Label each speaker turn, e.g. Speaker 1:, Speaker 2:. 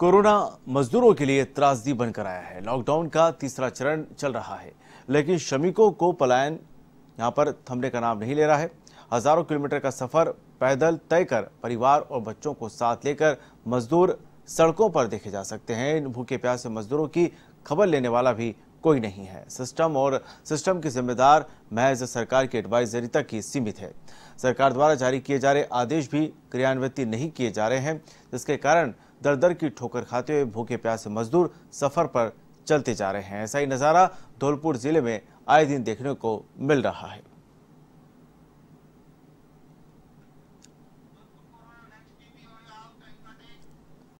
Speaker 1: corona मजदूरों के लिए त्रासदी बनकर आया है लॉकडाउन का तीसरा चरण चल रहा है लेकिन श्रमिकों को पलायन यहाँ पर थमने का नाम नहीं ले रहा है हजारों किलोमीटर का सफर पैदल तय कर परिवार और बच्चों को साथ लेकर मजदूर सड़कों पर देखे जा सकते हैं इन भूखे प्यासे मजदूरों की खबर लेने वाला भी कोई नहीं है सिस्टम और सिस्टम की जिम्मेदार महज सरकार की एडवाइजरी तक ही सीमित है सरकार द्वारा जारी किए जा रहे आदेश भी क्रियान्वित नहीं किए जा रहे हैं जिसके कारण दर दर की ठोकर खाते हुए भूखे प्यासे मजदूर सफर पर चलते जा रहे हैं ऐसा ही नज़ारा धौलपुर जिले में आए दिन देखने को मिल रहा है